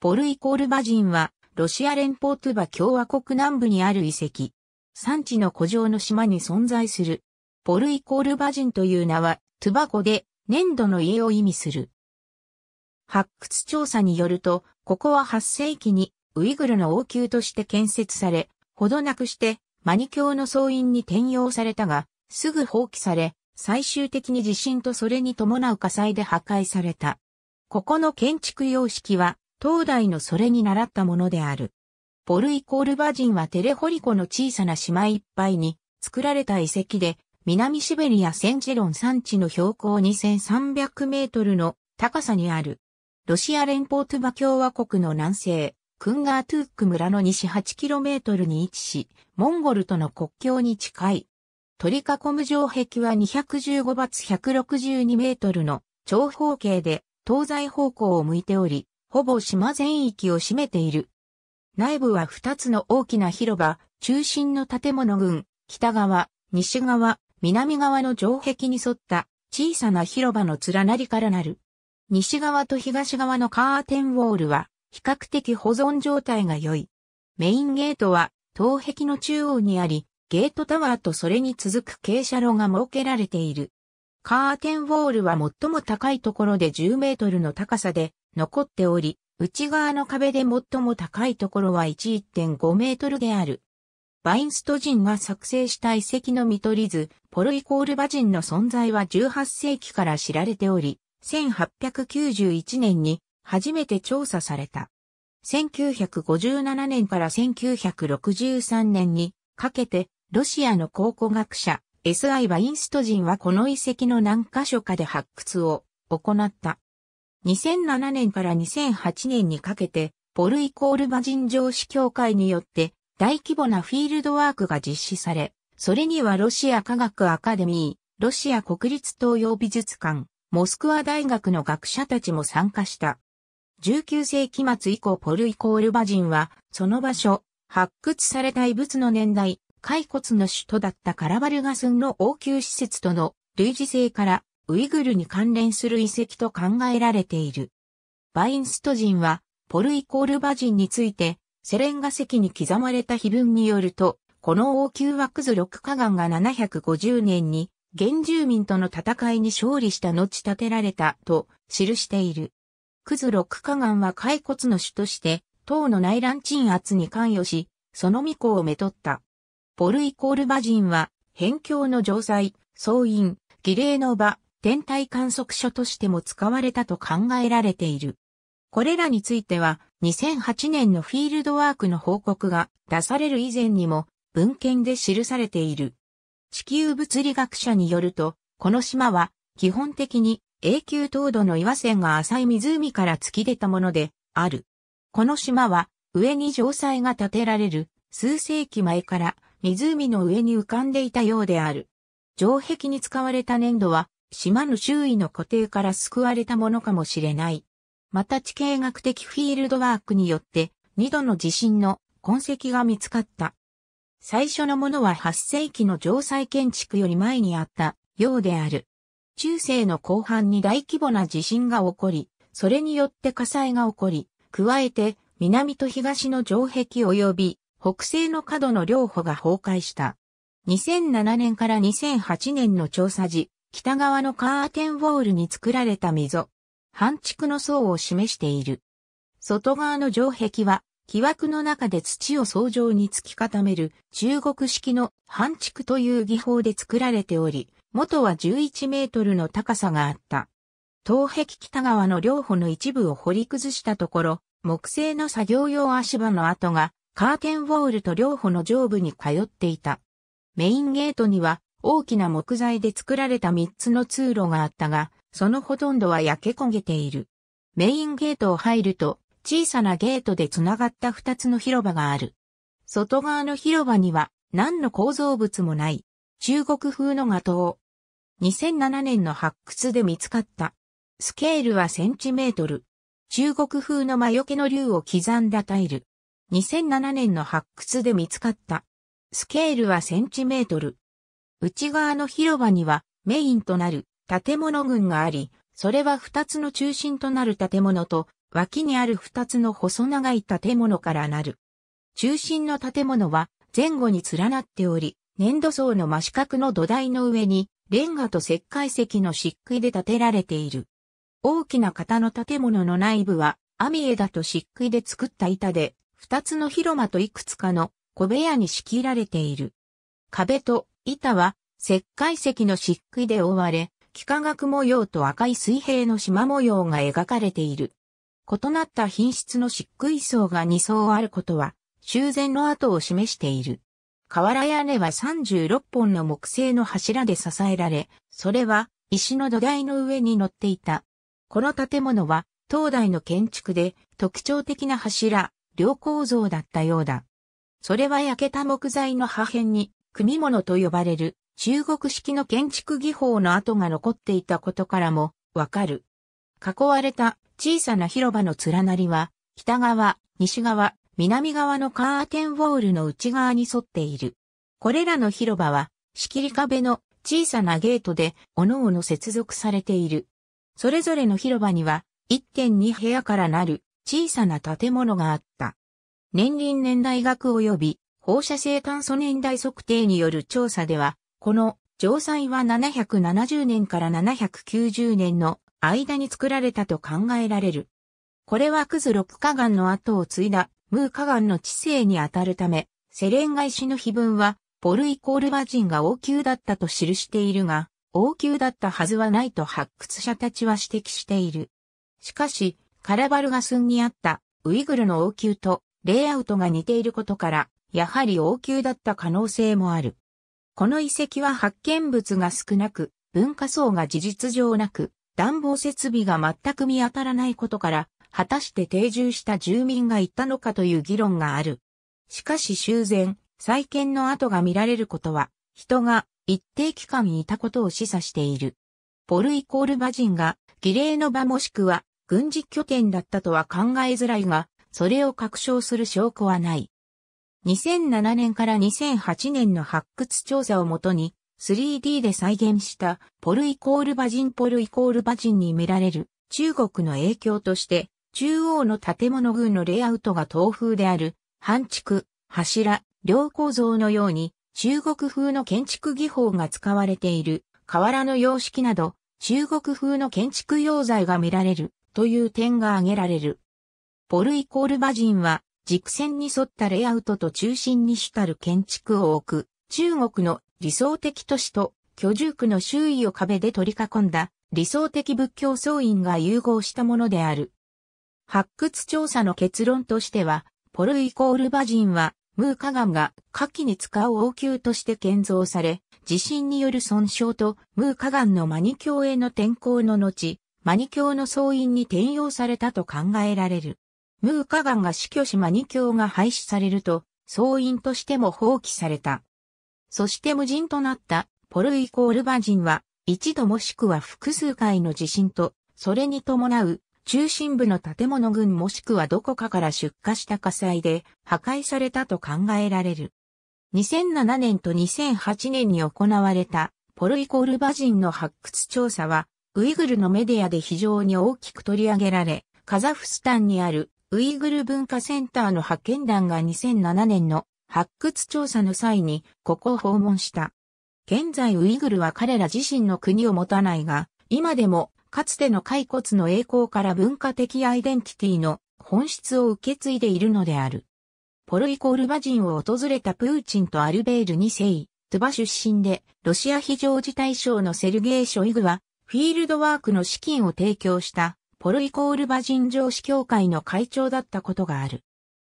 ポルイコールバジンは、ロシア連邦トゥバ共和国南部にある遺跡。産地の古城の島に存在する。ポルイコールバジンという名は、トゥバ語で粘土の家を意味する。発掘調査によると、ここは8世紀にウイグルの王宮として建設され、ほどなくしてマニ教の総員に転用されたが、すぐ放棄され、最終的に地震とそれに伴う火災で破壊された。ここの建築様式は東大のそれに習ったものである。ポルイコールバ人はテレホリコの小さな島いっぱいに作られた遺跡で、南シベリアセンジェロン山地の標高2300メートルの高さにある。ロシア連邦トゥバ共和国の南西、クンガートゥーク村の西8トルに位置し、モンゴルとの国境に近い。取り囲む城壁は215バツ162メートルの長方形で東西方向を向いており、ほぼ島全域を占めている。内部は二つの大きな広場、中心の建物群、北側、西側、南側の城壁に沿った小さな広場の連なりからなる。西側と東側のカーテンウォールは比較的保存状態が良い。メインゲートは東壁の中央にあり、ゲートタワーとそれに続く傾斜路が設けられている。カーテンウォールは最も高いところで10メートルの高さで、残っており、内側の壁で最も高いところは1.5メートルである。バインスト人が作成した遺跡の見取り図、ポロイコールバ人の存在は18世紀から知られており、1891年に初めて調査された。1957年から1963年にかけて、ロシアの考古学者 S.I. バインスト人はこの遺跡の何箇所かで発掘を行った。2007年から2008年にかけて、ボルイコールバ人上司協会によって大規模なフィールドワークが実施され、それにはロシア科学アカデミー、ロシア国立東洋美術館、モスクワ大学の学者たちも参加した。19世紀末以降ポルイコールバ人は、その場所、発掘された遺物の年代、骸骨の首都だったカラバルガスンの応急施設との類似性から、ウイグルに関連する遺跡と考えられている。バインスト人は、ポルイコールバ人について、セレンガ石に刻まれた碑文によると、この王宮はクズ六河岸が750年に、原住民との戦いに勝利した後建てられたと記している。クズ六河岸は骸骨の主として、唐の内乱鎮圧に関与し、その巫女をめとった。ポルイコールバ人は、辺境の城塞、総院、儀礼の場、天体観測所としても使われたと考えられている。これらについては、2008年のフィールドワークの報告が出される以前にも文献で記されている。地球物理学者によると、この島は基本的に永久凍土の岩線が浅い湖から突き出たものである。この島は上に城塞が建てられる数世紀前から湖の上に浮かんでいたようである。城壁に使われた粘土は島の周囲の固定から救われたものかもしれない。また地形学的フィールドワークによって二度の地震の痕跡が見つかった。最初のものは8世紀の城塞建築より前にあったようである。中世の後半に大規模な地震が起こり、それによって火災が起こり、加えて南と東の城壁及び北西の角の両方が崩壊した。2007年から2008年の調査時、北側のカーテンウォールに作られた溝、半築の層を示している。外側の城壁は、木枠の中で土を層状に突き固める中国式の半築という技法で作られており、元は11メートルの高さがあった。東壁北側の両方の一部を掘り崩したところ、木製の作業用足場の跡がカーテンウォールと両方の上部に通っていた。メインゲートには大きな木材で作られた3つの通路があったが、そのほとんどは焼け焦げている。メインゲートを入ると、小さなゲートで繋がった2つの広場がある。外側の広場には何の構造物もない。中国風の画塔。2007年の発掘で見つかった。スケールはセンチメートル。中国風の魔除けの竜を刻んだタイル。2007年の発掘で見つかった。スケールはセンチメートル。内側の広場にはメインとなる建物群があり、それは二つの中心となる建物と、脇にある二つの細長い建物からなる。中心の建物は前後に連なっており、粘土層の真四角の土台の上に、レンガと石灰石の漆喰で建てられている。大きな型の建物の内部は、網枝と漆喰で作った板で、二つの広間といくつかの小部屋に仕切られている。壁と板は石灰石の漆喰で覆われ、幾何学模様と赤い水平の縞模様が描かれている。異なった品質の漆喰層が2層あることは、修繕の跡を示している。瓦屋根は36本の木製の柱で支えられ、それは石の土台の上に乗っていた。この建物は東大の建築で特徴的な柱、両構造だったようだ。それは焼けた木材の破片に組物と呼ばれる中国式の建築技法の跡が残っていたことからもわかる。囲われた小さな広場の連なりは、北側、西側、南側のカーテンウォールの内側に沿っている。これらの広場は、仕切り壁の小さなゲートで、各々接続されている。それぞれの広場には、1.2部屋からなる小さな建物があった。年輪年代学及び放射性炭素年代測定による調査では、この城塞は770年から790年の間に作られたと考えられる。これはクズ六河岸の後を継いだムー河岸の知性にあたるため、セレンガ石の碑文は、ポルイコールバ人が王宮だったと記しているが、王宮だったはずはないと発掘者たちは指摘している。しかし、カラバルガスンにあったウイグルの王宮とレイアウトが似ていることから、やはり王宮だった可能性もある。この遺跡は発見物が少なく、文化層が事実上なく、暖房設備が全く見当たらないことから、果たして定住した住民がいたのかという議論がある。しかし修繕、再建の跡が見られることは、人が一定期間いたことを示唆している。ポルイコールバ人が儀礼の場もしくは軍事拠点だったとは考えづらいが、それを確証する証拠はない。2007年から2008年の発掘調査をもとに 3D で再現したポルイコールバジンポルイコールバジンに見られる中国の影響として中央の建物群のレイアウトが東風である半築、柱、両構造のように中国風の建築技法が使われている瓦の様式など中国風の建築用材が見られるという点が挙げられる。ポルイコールバジンは、軸線に沿ったレイアウトと中心に主たる建築を置く、中国の理想的都市と居住区の周囲を壁で取り囲んだ理想的仏教僧院が融合したものである。発掘調査の結論としては、ポルイコールバジンは、ムーカガンが夏季に使う王宮として建造され、地震による損傷とムーカガンのマニ教への転校の後、マニ教の僧院に転用されたと考えられる。ムーカガンが死去しマニ教が廃止されると、総員としても放棄された。そして無人となったポルイコールバ人は、一度もしくは複数回の地震と、それに伴う中心部の建物群もしくはどこかから出火した火災で破壊されたと考えられる。2007年と2008年に行われたポルイコールバ人の発掘調査は、ウイグルのメディアで非常に大きく取り上げられ、カザフスタンにあるウイグル文化センターの派遣団が2007年の発掘調査の際にここを訪問した。現在ウイグルは彼ら自身の国を持たないが、今でもかつての骸骨の栄光から文化的アイデンティティの本質を受け継いでいるのである。ポルイコールバ人を訪れたプーチンとアルベール2世、トゥバ出身で、ロシア非常事態省のセルゲイ・ショイグは、フィールドワークの資金を提供したポルイコールバ人上司協会の会長だったことがある。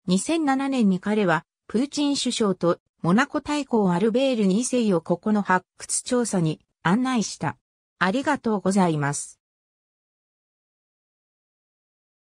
2007年に彼は、プーチン首相とモナコ大公アルベール2世をここの発掘調査に案内した。ありがとうございます。